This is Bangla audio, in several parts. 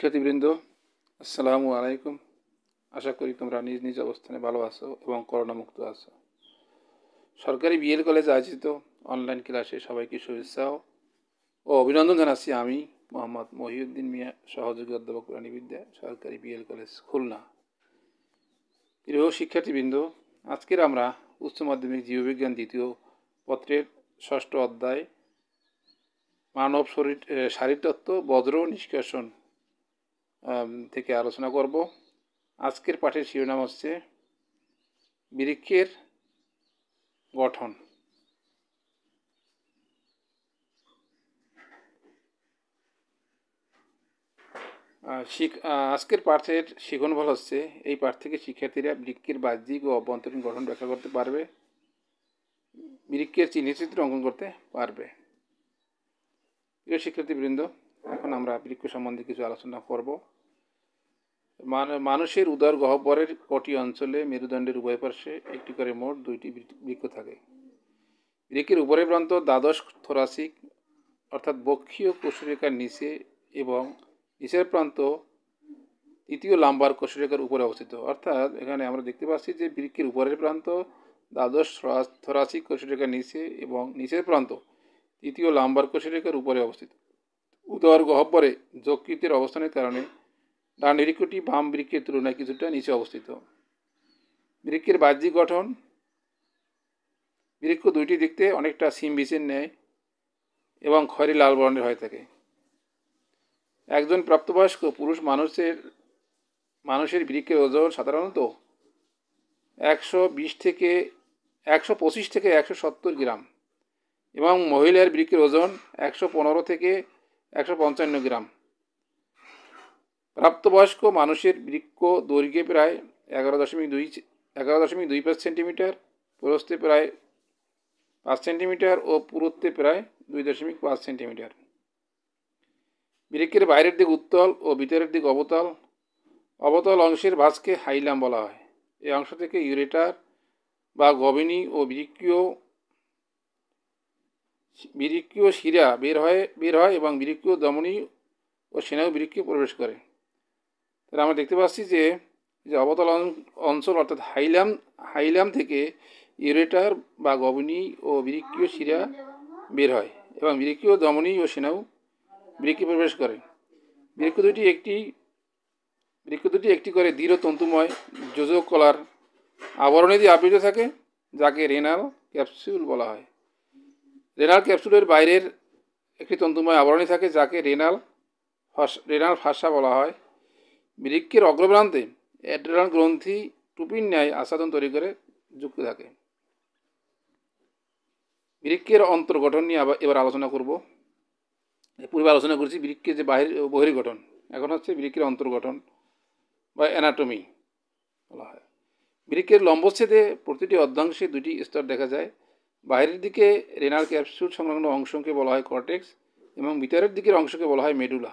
শিক্ষার্থীবৃন্দ আসসালামু আলাইকুম আশা করি তোমরা নিজ নিজ অবস্থানে ভালো আছো এবং করোনামুক্ত আছো সরকারি বিএল কলেজে আয়োজিত অনলাইন ক্লাসে সবাইকে শুভেচ্ছা ও অভিনন্দন জানাচ্ছি আমি মোহাম্মদ মহিউদ্দিন মিয়া সহযোগী অধ্যাপক প্রাণীবিদ্যা সরকারি বিএল কলেজ খুলনা প্রিয় শিক্ষার্থীবৃন্দ আজকের আমরা উচ্চ মাধ্যমিক জীববিজ্ঞান দ্বিতীয় পত্রের ষষ্ঠ অধ্যায় মানব শরীর শারীরতত্ত্ব বজ্র নিষ্কাশন থেকে আলোচনা করব আজকের পাঠের শিরোনাম হচ্ছে বৃক্ষের গঠন শিখ আজকের পাঠের শিখনফল হচ্ছে এই পাঠ থেকে শিক্ষার্থীরা বৃক্ষের বাহ্যিক ও অভ্যন্তরীণ গঠন ব্যাখ্যা করতে পারবে বৃক্ষের চিত্র অঙ্কন করতে পারবে প্রিয় শিক্ষার্থীবৃন্দ এখন আমরা বৃক্ষ সম্বন্ধে কিছু আলোচনা করব মানে মানুষের উদর গহ্বরের কটি অঞ্চলে মেরুদণ্ডের উভয় পার্শ্বে একটি করে মোট দুইটি বৃক্ষ থাকে বৃক্ষের উপরের প্রান্ত দ্বাদশ থোরাসিক অর্থাৎ বক্ষীয় কোষরেখার নিচে এবং নিচের প্রান্ত তৃতীয় লাম্বার কোষরেখার উপরে অবস্থিত অর্থাৎ এখানে আমরা দেখতে পাচ্ছি যে বৃক্ষের উপরের প্রান্ত দ্বাদশ থোরাসিক কোষরেখার নিচে এবং নিচের প্রান্ত তৃতীয় লাম্বার কোষরেখার উপরে অবস্থিত উদর গহ্বরে যকৃতের অবস্থানের কারণে ডান বৃক্ষটি বাম বৃক্ষের তুলনায় কিছুটা নিচে অবস্থিত বৃক্ষের বাহ্যিক গঠন বৃক্ষ দুইটি দেখতে অনেকটা সিম বীজের নেয় এবং খয়েরি লাল বর্ণের হয়ে থাকে একজন প্রাপ্তবয়স্ক পুরুষ মানুষের মানুষের বৃক্ষের ওজন সাধারণত একশো বিশ থেকে একশো পঁচিশ থেকে একশো সত্তর গ্রাম এবং মহিলার বৃক্ষের ওজন একশো পনেরো থেকে একশো পঞ্চান্ন গ্রাম প্রাপ্তবয়স্ক মানুষের বৃক্ষ দৈর্ঘ্যে প্রায় এগারো দশমিক দুই এগারো দশমিক দুই পাঁচ সেন্টিমিটার প্রস্তে প্রায় পাঁচ সেন্টিমিটার ও পুরুত্বে প্রায় দুই দশমিক পাঁচ সেন্টিমিটার বৃক্ষের বাইরের দিক উত্তল ও ভিতরের দিক অবতল অবতল অংশের ভাঁজকে হাইলাম বলা হয় এই অংশ থেকে ইউরেটার বা গভিনী ও বৃক্ষীয় বৃক্ষীয় শিরা বের হয় বের হয় এবং বৃক্ষীয় দমনী ও সেনাও বৃক্ষে প্রবেশ করে তাহলে আমরা দেখতে পাচ্ছি যে যে অবতল অঞ্চল অর্থাৎ হাইলাম হাইলাম থেকে ইউরেটার বা গবনি ও বিরিক্ষীয় শিরা বের হয় এবং বিরিক্ষীয় দমনী ও সেনাও বৃক্ষ প্রবেশ করে বৃক্ষ দুটি একটি বৃক্ষ দুটি একটি করে দৃঢ় তন্তুময় যোজক কলার আবরণে দিয়ে আবৃত থাকে যাকে রেনাল ক্যাপসুল বলা হয় রেনাল ক্যাপসুলের বাইরের একটি তন্তুময় আবরণী থাকে যাকে রেনাল রেনাল ফাঁসা বলা হয় বৃক্ষের অগ্রপ্রান্তে অ্যাড্রেনাল গ্রন্থি টুপির ন্যায় আসাদন তৈরি করে যুক্ত থাকে বৃক্ষের অন্তর্গঠন নিয়ে আবার এবার আলোচনা করব পূর্বে আলোচনা করেছি বৃক্ষের যে বাহির বহির্গঠন এখন হচ্ছে বৃক্ষের অন্তর্গঠন বা অ্যানাটমি বলা হয় বৃক্ষের লম্বচ্ছেদে প্রতিটি অর্ধাংশে দুটি স্তর দেখা যায় বাইরের দিকে রেনার ক্যাপসুল সংলগ্ন অংশকে বলা হয় কর্টেক্স এবং ভিতরের দিকের অংশকে বলা হয় মেডুলা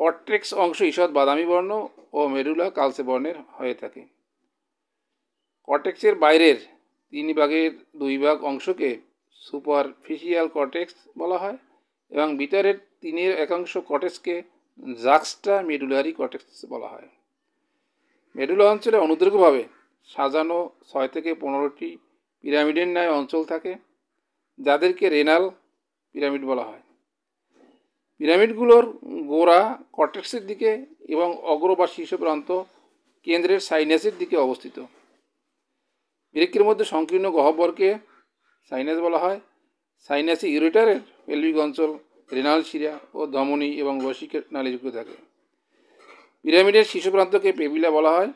কর্টেক্স অংশ ঈষৎ বাদামি বর্ণ ও মেরুলা কালসে বর্ণের হয়ে থাকে কর্টেক্সের বাইরের তিন ভাগের দুই ভাগ অংশকে সুপারফিশিয়াল কর্টেক্স বলা হয় এবং ভিতরের তিনের একাংশ কর্টেক্সকে জাক্সটা মেডুলারি কর্টেক্স বলা হয় মেডুলা অঞ্চলে অনুদ্রগভাবে সাজানো ছয় থেকে পনেরোটি পিরামিডের ন্যায় অঞ্চল থাকে যাদেরকে রেনাল পিরামিড বলা হয় পিরামিডগুলোর গোড়া কর্টেক্সের দিকে এবং অগ্র বা শীর্ষ প্রান্ত কেন্দ্রের সাইনাসের দিকে অবস্থিত বৃক্ষের মধ্যে সংকীর্ণ গহ্বরকে সাইনাস বলা হয় সাইনাসে ইউরেটারের পেলভিক অঞ্চল রেনাল শিরা ও ধমনী এবং রসিকের নালীযুক্ত থাকে পিরামিডের শীর্ষপ্রান্তকে পেপিলা বলা হয়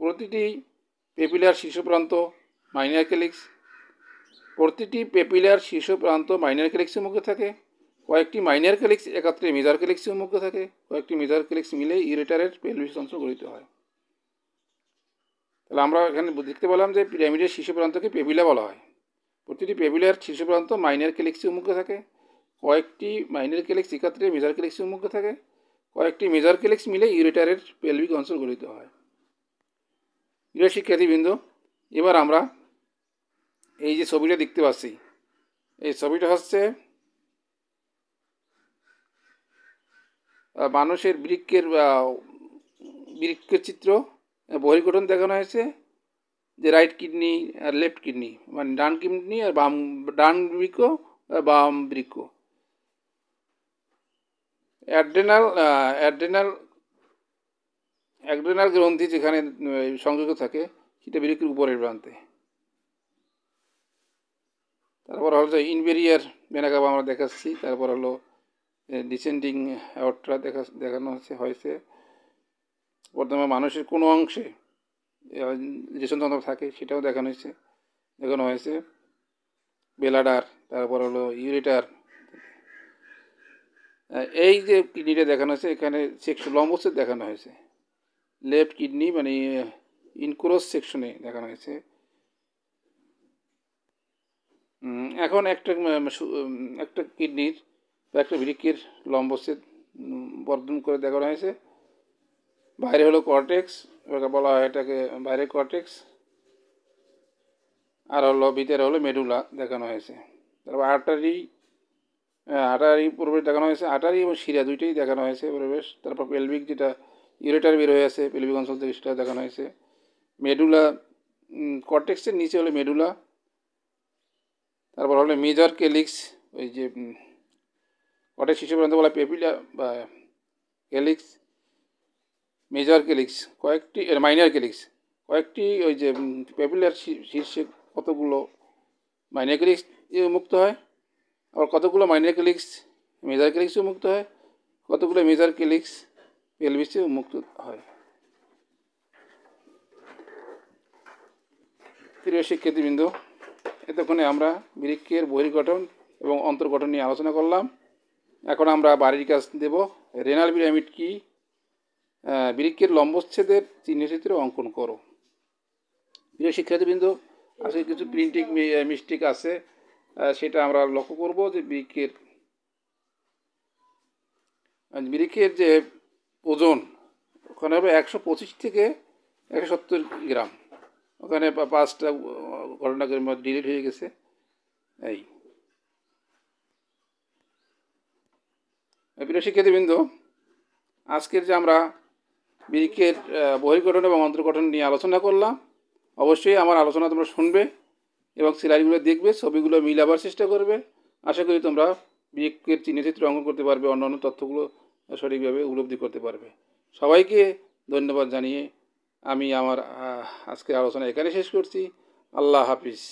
প্রতিটি পেপিলার শীর্ষপ্রান্ত মাইনার ক্যালিক্স প্রতিটি পেপিলার শীর্ষপ্রান্ত মাইনার ক্যালিক্সের মুখে থাকে কয়েকটি মাইনার ক্যালিক্স একাত্রে মেজার ক্যালিক্সে উন্মুক্ত থাকে কয়েকটি মেজার ক্যালিক্স মিলে ইরেটারের পেলভিস অংশ গঠিত হয় তাহলে আমরা এখানে দেখতে পেলাম যে পিরামিডের শীর্ষ প্রান্তকে পেভিলা বলা হয় প্রতিটি পেভিলার শীর্ষ প্রান্ত মাইনার ক্যালিক্সি উন্মুক্ত থাকে কয়েকটি মাইনার ক্যালিক্স একাত্রে মেজার ক্যালিক্সি উন্মুক্ত থাকে কয়েকটি মেজার ক্যালিক্স মিলে ইউরেটারের পেলভিক অঞ্চল গঠিত হয় প্রিয় শিক্ষার্থীবৃন্দ এবার আমরা এই যে ছবিটা দেখতে পাচ্ছি এই ছবিটা হচ্ছে মানুষের বৃক্ষের বৃক্ষের চিত্র বহির্গঠন দেখানো হয়েছে যে রাইট কিডনি আর লেফট কিডনি মানে ডান কিডনি আর বাম ডান বৃক্ষ আর বাম বৃক্ষ অ্যাড্রেনাল অ্যাড্রেনাল অ্যাড্রেনাল গ্রন্থি যেখানে সংযুক্ত থাকে সেটা বৃক্ষের উপরের প্রান্তে তারপর হলো ইনভেরিয়ার বেনাকাবা আমরা দেখাচ্ছি তারপর হলো ডিসেন্ডিং অ্যাওয়ার্ডটা দেখা দেখানো হচ্ছে হয়েছে বর্তমানে মানুষের কোনো অংশে রেশনতন্ত্র থাকে সেটাও দেখানো হয়েছে দেখানো হয়েছে বেলাডার তারপর হলো ইউরেটার এই যে কিডনিটা দেখানো হয়েছে এখানে সেকশন লম্বসে দেখানো হয়েছে লেফট কিডনি মানে ইনক্রোস সেকশনে দেখানো হয়েছে এখন একটা একটা কিডনির তো একটা বৃক্ষের লম্বচ্ছেদ বর্ধন করে দেখানো হয়েছে বাইরে হলো কর্টেক্স বলা হয় এটাকে বাইরে কর্টেক্স আর হলো ভিতরে হলো মেডুলা দেখানো হয়েছে তারপর আটারি আটারি প্রবেশ দেখানো হয়েছে আটারি এবং শিরা দুইটাই দেখানো হয়েছে প্রবেশ তারপর পেলভিক যেটা ইউরেটার বের হয়ে আছে পেলভিক অঞ্চল থেকে সেটা দেখানো হয়েছে মেডুলা কর্টেক্সের নিচে হলো মেডুলা তারপর হলো মেজর কেলিক্স ওই যে কটের শিশু প্রান্ত বলা পেপিলা বা ক্যালিক্স মেজর ক্যালিক্স কয়েকটি মাইনার ক্যালিক্স কয়েকটি ওই যে পেপিলার শীর্ষে কতগুলো মাইনার ক্যালিক্স মুক্ত হয় আবার কতগুলো মাইনার ক্যালিক্স মেজার ক্যালিক্সও মুক্ত হয় কতগুলো মেজার ক্যালিক্স পেলভিসে মুক্ত হয় প্রিয় শিক্ষার্থীবৃন্দ এতক্ষণে আমরা বৃক্ষের বহির্গঠন এবং অন্তর্গঠন নিয়ে আলোচনা করলাম এখন আমরা বাড়ির কাজ দেব রেনাল পিরামিড কি বৃক্ষের লম্বচ্ছেদের চিহ্নচিত্র অঙ্কন করো প্রিয় শিক্ষার্থীবৃন্দ আজকে কিছু প্রিন্টিং মিস্টেক আছে সেটা আমরা লক্ষ্য করব যে বৃক্ষের বৃক্ষের যে ওজন ওখানে হবে একশো পঁচিশ থেকে একশো সত্তর গ্রাম ওখানে পাঁচটা ঘটনা ডিলিট হয়ে গেছে এই প্রিয় শিক্ষার্থীবৃন্দ আজকের যে আমরা বৃক্ষের বহির্গঠন এবং অন্তর্গঠন নিয়ে আলোচনা করলাম অবশ্যই আমার আলোচনা তোমরা শুনবে এবং সিলাইগুলো দেখবে ছবিগুলো মিলাবার চেষ্টা করবে আশা করি তোমরা বিরিকের চিহ্নচিত্র অঙ্কন করতে পারবে অন্য অন্য তথ্যগুলো সঠিকভাবে উপলব্ধি করতে পারবে সবাইকে ধন্যবাদ জানিয়ে আমি আমার আজকের আলোচনা এখানে শেষ করছি আল্লাহ হাফিজ